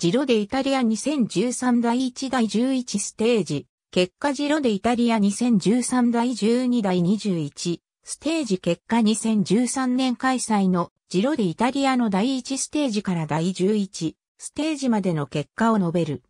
ジロでイタリア2013第1第11ステージ、結果ジロでイタリア2013第12第21ステージ結果2013年開催のジロでイタリアの第1ステージから第11ステージまでの結果を述べる。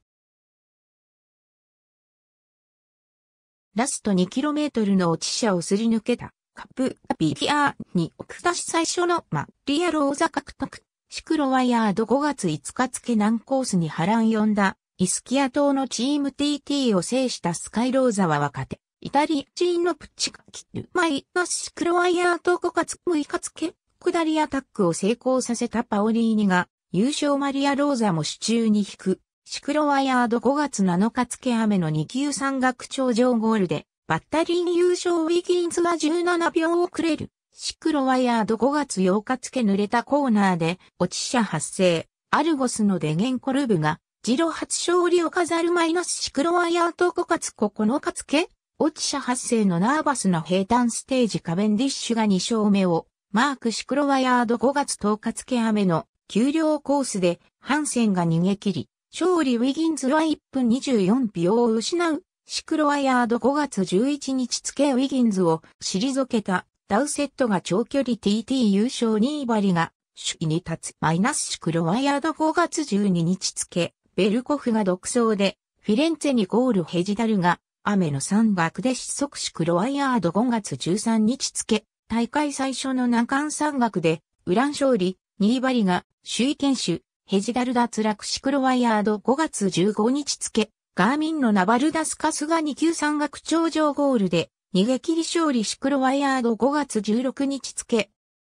ラスト 2km の落ち車をすり抜けたカプピキアーに奥出し最初のマリアローザ獲得。シクロワイヤード5月5日付南コースに波乱呼んだ、イスキア島のチーム TT を制したスカイローザは若手。イタリチンのプッチカキルマイナスシクロワイヤード5月6日付、下りアタックを成功させたパオリーニが、優勝マリア・ローザも手中に引く。シクロワイヤード5月7日付雨の2級山岳頂上ゴールで、バッタリン優勝ウィギンズが17秒遅れる。シクロワヤード5月8日付濡れたコーナーで落ち者発生。アルゴスのデゲンコルブが、ジロ初勝利を飾るマイナスシクロワヤード5月9日付落ち者発生のナーバスな平坦ステージカベンディッシュが2勝目を、マークシクロワヤード5月10日付雨の給料コースでハンセンが逃げ切り、勝利ウィギンズは1分24秒を失う。シクロワヤード5月11日付ウィギンズを退けた。ダウセットが長距離 TT 優勝2位張が首位に立つマイナスシクロワイヤード5月12日付、ベルコフが独走で、フィレンツェにゴールヘジダルが、雨の山岳で失速シクロワイヤード5月13日付、大会最初の難関山岳で、ウラン勝利、ニーバリが、首位堅守、ヘジダル脱落シクロワイヤード5月15日付、ガーミンのナバルダスカスが2級山岳頂上ゴールで、逃げ切り勝利シクロワイヤード5月16日付。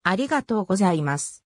ありがとうございます。